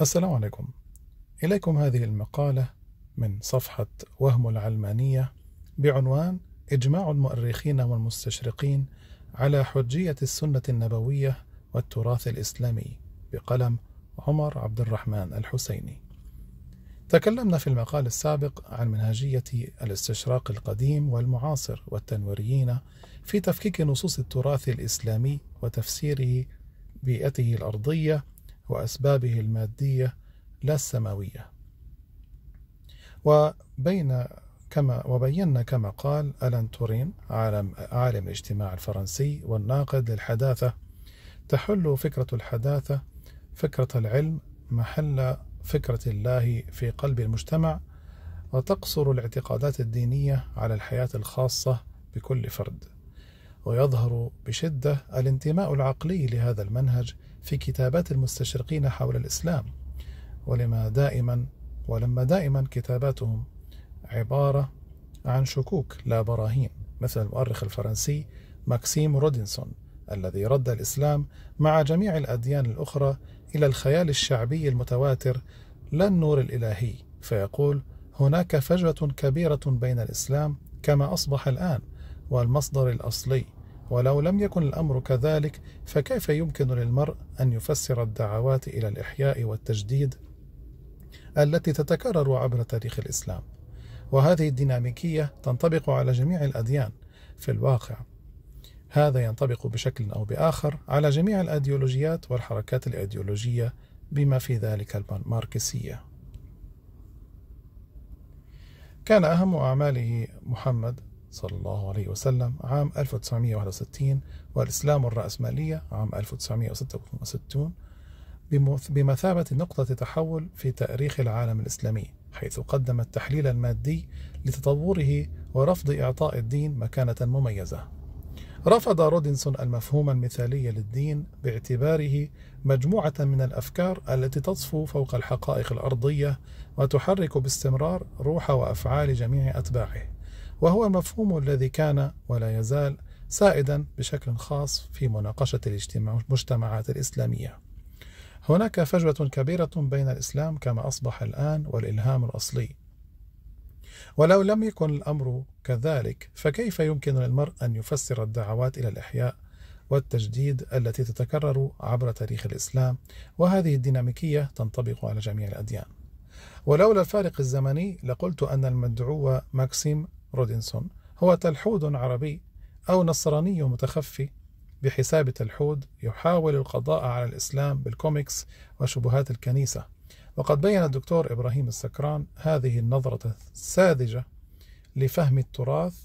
السلام عليكم إليكم هذه المقالة من صفحة وهم العلمانية بعنوان إجماع المؤرخين والمستشرقين على حجية السنة النبوية والتراث الإسلامي بقلم عمر عبد الرحمن الحسيني تكلمنا في المقال السابق عن منهجية الاستشراق القديم والمعاصر والتنويريين في تفكيك نصوص التراث الإسلامي وتفسيره بيئته الأرضية وأسبابه المادية لا السماوية وبين كما وبينا كما قال ألان تورين عالم, عالم الاجتماع الفرنسي والناقد للحداثة تحل فكرة الحداثة فكرة العلم محل فكرة الله في قلب المجتمع وتقصر الاعتقادات الدينية على الحياة الخاصة بكل فرد ويظهر بشدة الانتماء العقلي لهذا المنهج في كتابات المستشرقين حول الإسلام ولما دائما ولما دائما كتاباتهم عبارة عن شكوك لا براهين مثل المؤرخ الفرنسي ماكسيم رودنسون الذي رد الإسلام مع جميع الأديان الأخرى إلى الخيال الشعبي المتواتر لا النور الإلهي فيقول هناك فجوة كبيرة بين الإسلام كما أصبح الآن والمصدر الأصلي ولو لم يكن الأمر كذلك فكيف يمكن للمرء أن يفسر الدعوات إلى الإحياء والتجديد التي تتكرر عبر تاريخ الإسلام وهذه الديناميكية تنطبق على جميع الأديان في الواقع هذا ينطبق بشكل أو بآخر على جميع الأيديولوجيات والحركات الأيديولوجية بما في ذلك الماركسية كان أهم أعماله محمد صلى الله عليه وسلم عام 1961 والإسلام الرأسمالية عام 1966 بمثابة نقطة تحول في تاريخ العالم الإسلامي حيث قدم التحليل المادي لتطوره ورفض إعطاء الدين مكانة مميزة رفض رودنسون المفهوم المثالي للدين باعتباره مجموعة من الأفكار التي تصفو فوق الحقائق الأرضية وتحرك باستمرار روح وأفعال جميع أتباعه وهو المفهوم الذي كان ولا يزال سائدا بشكل خاص في مناقشة المجتمعات الإسلامية هناك فجوة كبيرة بين الإسلام كما أصبح الآن والإلهام الأصلي ولو لم يكن الأمر كذلك فكيف يمكن للمرء أن يفسر الدعوات إلى الإحياء والتجديد التي تتكرر عبر تاريخ الإسلام وهذه الديناميكية تنطبق على جميع الأديان ولولا الفارق الزمني لقلت أن المدعو ماكسيم رودينسون هو تلحود عربي أو نصراني متخفي بحساب تلحود يحاول القضاء على الإسلام بالكوميكس وشبهات الكنيسة وقد بين الدكتور إبراهيم السكران هذه النظرة الساذجة لفهم التراث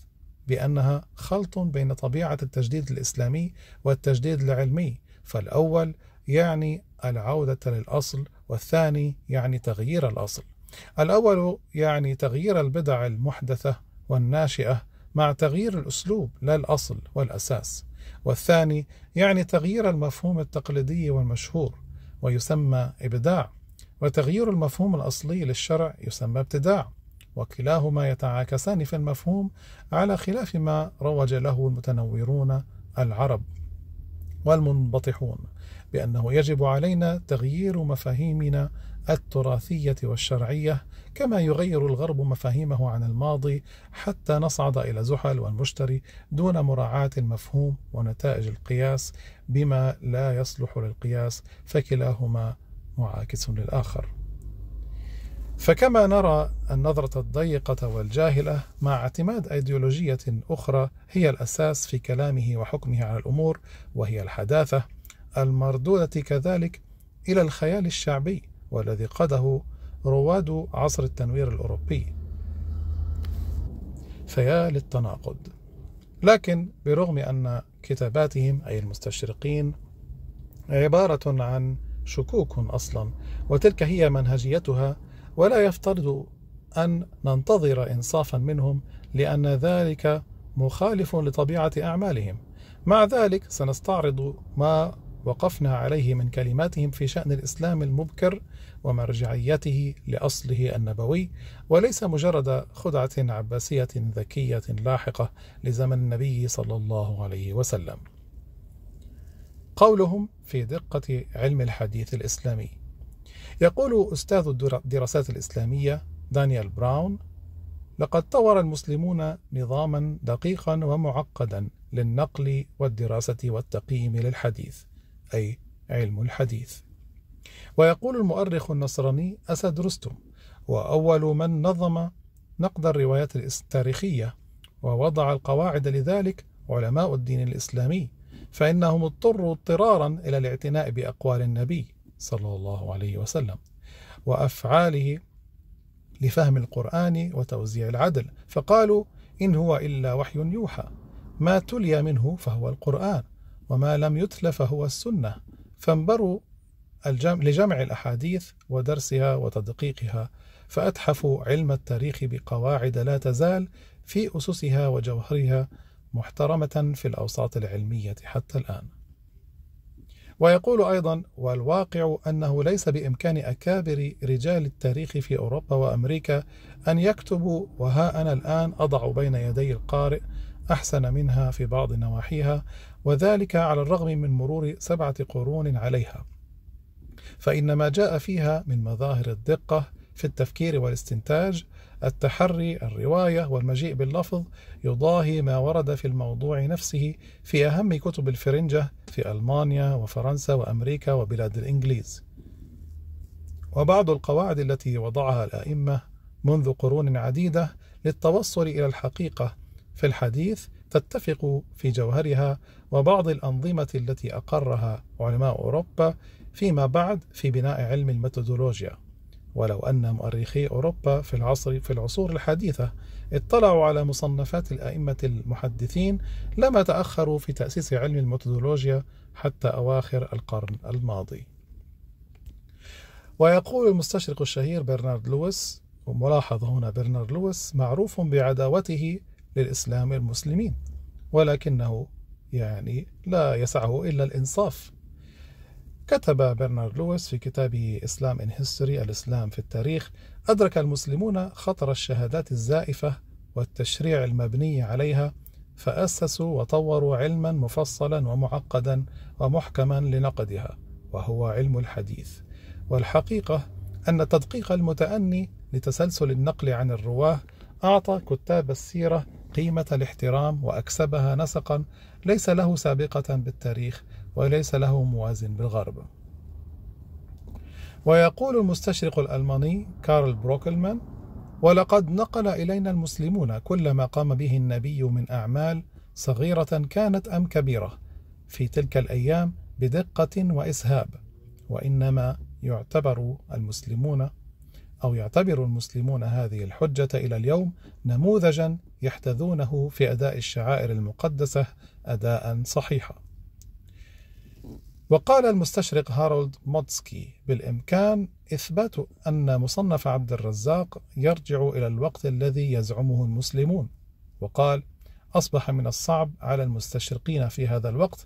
بأنها خلط بين طبيعة التجديد الإسلامي والتجديد العلمي فالأول يعني العودة للأصل والثاني يعني تغيير الأصل الأول يعني تغيير البدع المحدثة والناشئة مع تغيير الأسلوب لا الأصل والأساس والثاني يعني تغيير المفهوم التقليدي والمشهور ويسمى إبداع وتغيير المفهوم الأصلي للشرع يسمى ابتداع وكلاهما يتعاكسان في المفهوم على خلاف ما روج له المتنورون العرب والمنبطحون بأنه يجب علينا تغيير مفاهيمنا التراثية والشرعية كما يغير الغرب مفاهيمه عن الماضي حتى نصعد إلى زحل والمشتري دون مراعاة المفهوم ونتائج القياس بما لا يصلح للقياس فكلاهما معاكس للآخر فكما نرى النظرة الضيقة والجاهلة مع اعتماد أيديولوجية أخرى هي الأساس في كلامه وحكمه على الأمور وهي الحداثة المردودة كذلك إلى الخيال الشعبي والذي قاده رواد عصر التنوير الأوروبي فيا للتناقض لكن برغم أن كتاباتهم أي المستشرقين عبارة عن شكوك أصلا وتلك هي منهجيتها ولا يفترض أن ننتظر إنصافا منهم لأن ذلك مخالف لطبيعة أعمالهم مع ذلك سنستعرض ما وقفنا عليه من كلماتهم في شأن الإسلام المبكر ومرجعيته لأصله النبوي وليس مجرد خدعة عباسية ذكية لاحقة لزمن النبي صلى الله عليه وسلم قولهم في دقة علم الحديث الإسلامي يقول أستاذ الدراسات الإسلامية دانيال براون لقد طور المسلمون نظاما دقيقا ومعقدا للنقل والدراسة والتقييم للحديث أي علم الحديث ويقول المؤرخ النصراني أسد رستم وأول من نظم نقد الروايات التاريخية ووضع القواعد لذلك علماء الدين الإسلامي فإنهم اضطروا اضطرارا إلى الاعتناء بأقوال النبي صلى الله عليه وسلم وافعاله لفهم القران وتوزيع العدل فقالوا ان هو الا وحي يوحى ما تلي منه فهو القران وما لم يتل فهو السنه فانبروا لجمع الاحاديث ودرسها وتدقيقها فاتحفوا علم التاريخ بقواعد لا تزال في اسسها وجوهرها محترمه في الاوساط العلميه حتى الان ويقول أيضا والواقع أنه ليس بإمكان أكابر رجال التاريخ في أوروبا وأمريكا أن يكتبوا وها أنا الآن أضع بين يدي القارئ أحسن منها في بعض نواحيها وذلك على الرغم من مرور سبعة قرون عليها فإن ما جاء فيها من مظاهر الدقة في التفكير والاستنتاج التحري الرواية والمجيء باللفظ يضاهي ما ورد في الموضوع نفسه في أهم كتب الفرنجة في ألمانيا وفرنسا وأمريكا وبلاد الإنجليز وبعض القواعد التي وضعها الأئمة منذ قرون عديدة للتوصل إلى الحقيقة في الحديث تتفق في جوهرها وبعض الأنظمة التي أقرها علماء أوروبا فيما بعد في بناء علم الميثودولوجيا ولو أن مؤرخي أوروبا في العصر في العصور الحديثة اطلعوا على مصنفات الأئمة المحدثين لما تأخروا في تأسيس علم الميثودولوجيا حتى أواخر القرن الماضي. ويقول المستشرق الشهير برنارد لويس وملاحظة هنا برنارد لويس معروف بعداوته للإسلام المسلمين ولكنه يعني لا يسعه إلا الإنصاف كتب برنارد لويس في كتابه إسلام إن هيستوري الإسلام في التاريخ أدرك المسلمون خطر الشهادات الزائفة والتشريع المبني عليها فأسسوا وطوروا علما مفصلا ومعقدا ومحكما لنقدها وهو علم الحديث والحقيقة أن التدقيق المتأني لتسلسل النقل عن الرواه أعطى كتاب السيرة قيمة الاحترام وأكسبها نسقا ليس له سابقة بالتاريخ وليس له موازن بالغرب ويقول المستشرق الألماني كارل بروكلمان ولقد نقل إلينا المسلمون كل ما قام به النبي من أعمال صغيرة كانت أم كبيرة في تلك الأيام بدقة وإسهاب وإنما يعتبر المسلمون أو يعتبر المسلمون هذه الحجة إلى اليوم نموذجا يحتذونه في أداء الشعائر المقدسة أداء صحيحا وقال المستشرق هارولد موتسكي بالإمكان إثبات أن مصنف عبد الرزاق يرجع إلى الوقت الذي يزعمه المسلمون وقال أصبح من الصعب على المستشرقين في هذا الوقت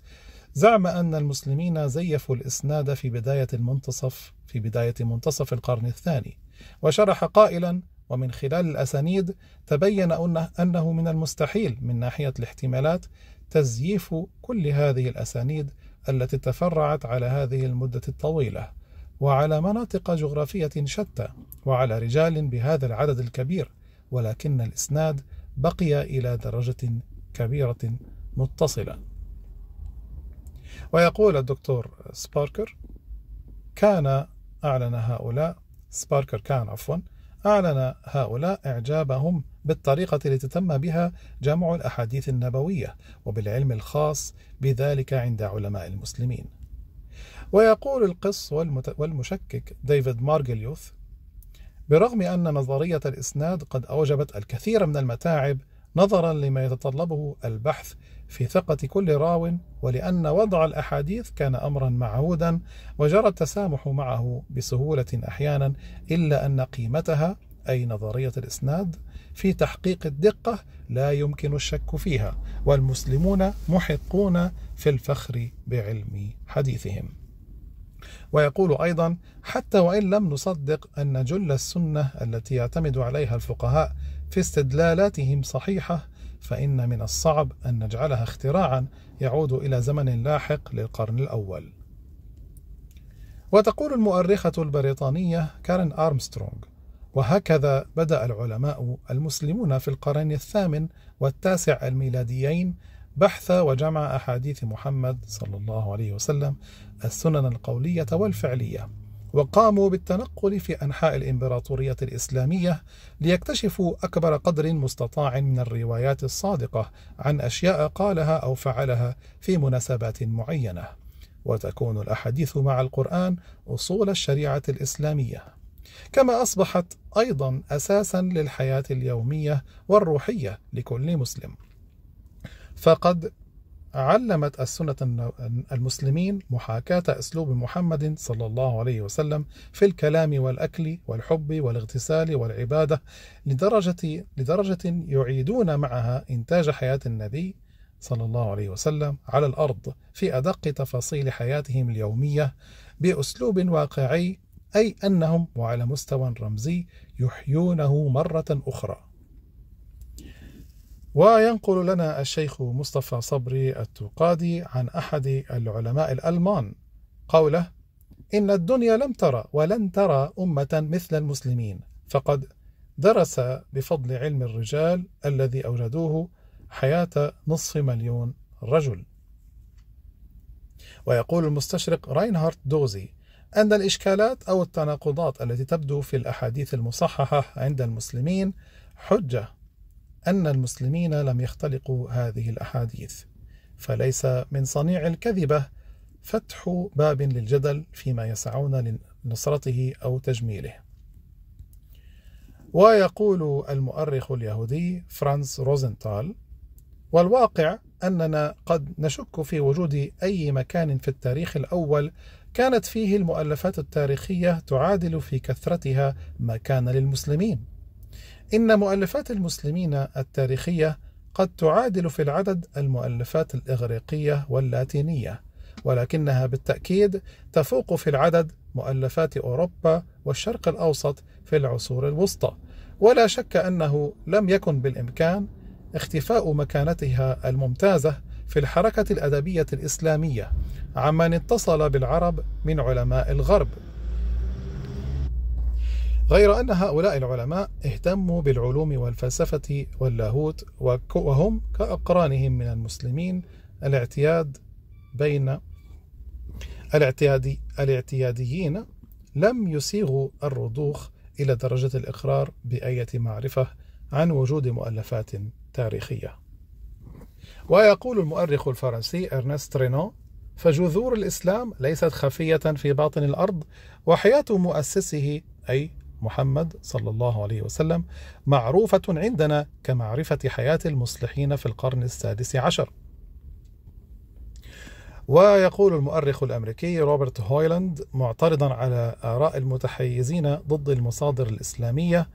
زعم أن المسلمين زيفوا الإسناد في بداية المنتصف في بداية منتصف القرن الثاني وشرح قائلا ومن خلال الأسانيد تبين أنه من المستحيل من ناحية الاحتمالات تزييف كل هذه الأسانيد التي تفرعت على هذه المدة الطويلة وعلى مناطق جغرافية شتى وعلى رجال بهذا العدد الكبير ولكن الإسناد بقي إلى درجة كبيرة متصلة ويقول الدكتور سباركر كان أعلن هؤلاء سباركر كان عفوا أعلن هؤلاء إعجابهم بالطريقة التي تم بها جمع الأحاديث النبوية وبالعلم الخاص بذلك عند علماء المسلمين ويقول القص والمشكك ديفيد مارجليوث برغم أن نظرية الإسناد قد أوجبت الكثير من المتاعب نظرا لما يتطلبه البحث في ثقة كل راو ولأن وضع الأحاديث كان أمرا معهودا وجرى التسامح معه بسهولة أحيانا إلا أن قيمتها أي نظرية الإسناد في تحقيق الدقة لا يمكن الشك فيها والمسلمون محقون في الفخر بعلم حديثهم ويقول أيضا حتى وإن لم نصدق أن جل السنة التي يعتمد عليها الفقهاء في استدلالاتهم صحيحة فإن من الصعب أن نجعلها اختراعا يعود إلى زمن لاحق للقرن الأول وتقول المؤرخة البريطانية كارن أرمسترونغ وهكذا بدأ العلماء المسلمون في القرن الثامن والتاسع الميلاديين بحث وجمع أحاديث محمد صلى الله عليه وسلم السنن القولية والفعلية وقاموا بالتنقل في أنحاء الإمبراطورية الإسلامية ليكتشفوا أكبر قدر مستطاع من الروايات الصادقة عن أشياء قالها أو فعلها في مناسبات معينة وتكون الأحاديث مع القرآن أصول الشريعة الإسلامية كما أصبحت أيضا أساسا للحياة اليومية والروحية لكل مسلم فقد علمت السنة المسلمين محاكاة أسلوب محمد صلى الله عليه وسلم في الكلام والأكل والحب والاغتسال والعبادة لدرجة, لدرجة يعيدون معها إنتاج حياة النبي صلى الله عليه وسلم على الأرض في أدق تفاصيل حياتهم اليومية بأسلوب واقعي أي أنهم وعلى مستوى رمزي يحيونه مرة أخرى وينقل لنا الشيخ مصطفى صبري التقادي عن أحد العلماء الألمان قوله إن الدنيا لم ترى ولن ترى أمة مثل المسلمين فقد درس بفضل علم الرجال الذي أوجدوه حياة نصف مليون رجل ويقول المستشرق راينهارت دوزي أن الإشكالات أو التناقضات التي تبدو في الأحاديث المصححة عند المسلمين حجة أن المسلمين لم يختلقوا هذه الأحاديث فليس من صنيع الكذبة فتح باب للجدل فيما يسعون لنصرته أو تجميله ويقول المؤرخ اليهودي فرانس روزنتال والواقع أننا قد نشك في وجود أي مكان في التاريخ الأول كانت فيه المؤلفات التاريخية تعادل في كثرتها ما كان للمسلمين إن مؤلفات المسلمين التاريخية قد تعادل في العدد المؤلفات الإغريقية واللاتينية، ولكنها بالتأكيد تفوق في العدد مؤلفات أوروبا والشرق الأوسط في العصور الوسطى، ولا شك أنه لم يكن بالإمكان اختفاء مكانتها الممتازة في الحركة الأدبية الإسلامية عمن اتصل بالعرب من علماء الغرب غير أن هؤلاء العلماء اهتموا بالعلوم والفلسفة واللاهوت وهم كأقرانهم من المسلمين الاعتياد بين الاعتيادي الاعتياديين لم يسيغوا الرضوخ إلى درجة الإقرار بأية معرفة عن وجود مؤلفات تاريخية ويقول المؤرخ الفرنسي أرنست رينو فجذور الإسلام ليست خفية في باطن الأرض وحياة مؤسسه أي محمد صلى الله عليه وسلم معروفة عندنا كمعرفة حياة المصلحين في القرن السادس عشر ويقول المؤرخ الامريكي روبرت هويلاند معترضا على اراء المتحيزين ضد المصادر الاسلاميه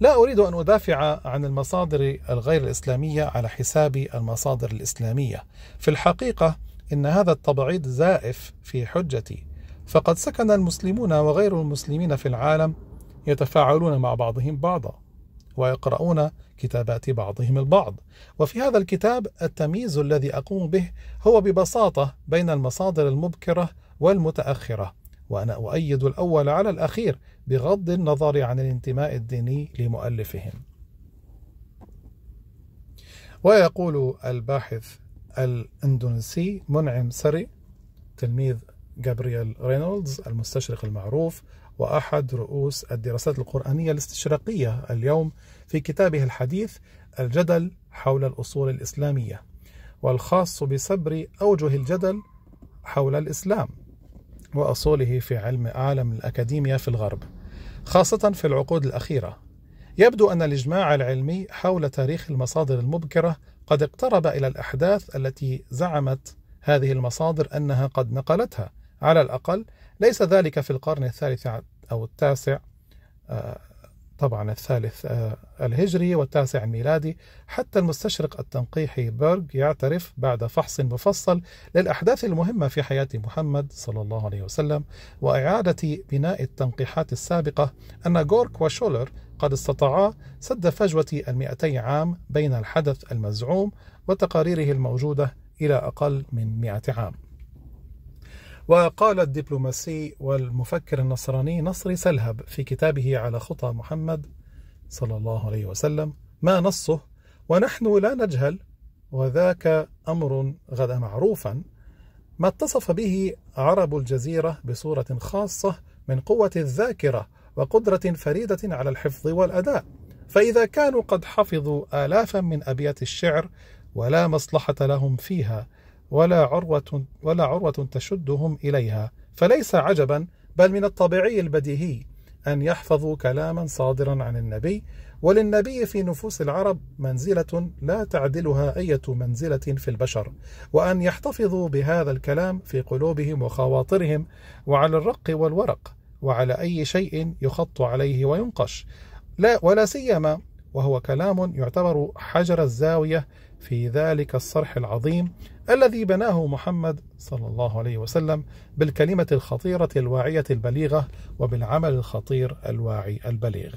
لا اريد ان ادافع عن المصادر الغير الاسلاميه على حساب المصادر الاسلاميه في الحقيقه ان هذا التبعيض زائف في حجتي فقد سكن المسلمون وغير المسلمين في العالم يتفاعلون مع بعضهم بعضا ويقرؤون كتابات بعضهم البعض وفي هذا الكتاب التمييز الذي أقوم به هو ببساطة بين المصادر المبكرة والمتأخرة وأنا أؤيد الأول على الأخير بغض النظر عن الانتماء الديني لمؤلفهم ويقول الباحث الإندونيسي منعم سري تلميذ جابرييل رينولدز المستشرق المعروف وأحد رؤوس الدراسات القرآنية الاستشراقية اليوم في كتابه الحديث الجدل حول الأصول الإسلامية والخاص بسبر أوجه الجدل حول الإسلام وأصوله في علم عالم الأكاديمية في الغرب خاصة في العقود الأخيرة يبدو أن الإجماع العلمي حول تاريخ المصادر المبكرة قد اقترب إلى الأحداث التي زعمت هذه المصادر أنها قد نقلتها على الأقل ليس ذلك في القرن الثالث أو التاسع آه، طبعا الثالث آه، الهجري والتاسع الميلادي حتى المستشرق التنقيحي بيرغ يعترف بعد فحص مفصل للأحداث المهمة في حياة محمد صلى الله عليه وسلم وإعادة بناء التنقيحات السابقة أن غورك وشولر قد استطاعا سد فجوة المئتي عام بين الحدث المزعوم وتقاريره الموجودة إلى أقل من مئة عام وقال الدبلوماسي والمفكر النصراني نصري سلهب في كتابه على خطى محمد صلى الله عليه وسلم ما نصه ونحن لا نجهل وذاك أمر غدا معروفا ما اتصف به عرب الجزيرة بصورة خاصة من قوة الذاكرة وقدرة فريدة على الحفظ والأداء فإذا كانوا قد حفظوا آلافا من أبيات الشعر ولا مصلحة لهم فيها ولا عروة ولا عروة تشدهم إليها فليس عجبا بل من الطبيعي البديهي أن يحفظوا كلاما صادرا عن النبي وللنبي في نفوس العرب منزلة لا تعدلها أي منزلة في البشر وأن يحتفظوا بهذا الكلام في قلوبهم وخواطرهم وعلى الرق والورق وعلى أي شيء يخط عليه وينقش لا ولا سيما وهو كلام يعتبر حجر الزاوية في ذلك الصرح العظيم الذي بناه محمد صلى الله عليه وسلم بالكلمة الخطيرة الواعية البليغة وبالعمل الخطير الواعي البليغ.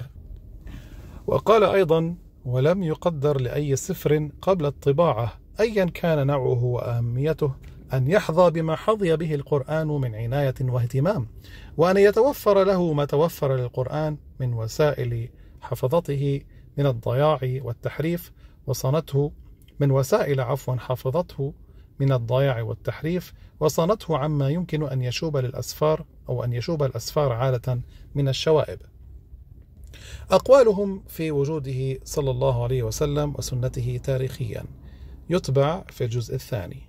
وقال أيضا: ولم يقدر لأي سفر قبل الطباعة أيا كان نوعه وأهميته أن يحظى بما حظي به القرآن من عناية واهتمام، وأن يتوفر له ما توفر للقرآن من وسائل حفظته من الضياع والتحريف وصنته من وسائل عفوا حفظته من الضياع والتحريف وصانته عما يمكن أن يشوب للأسفار أو أن يشوب الأسفار عادة من الشوائب أقوالهم في وجوده صلى الله عليه وسلم وسنته تاريخيا يتبع في الجزء الثاني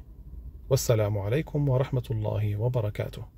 والسلام عليكم ورحمة الله وبركاته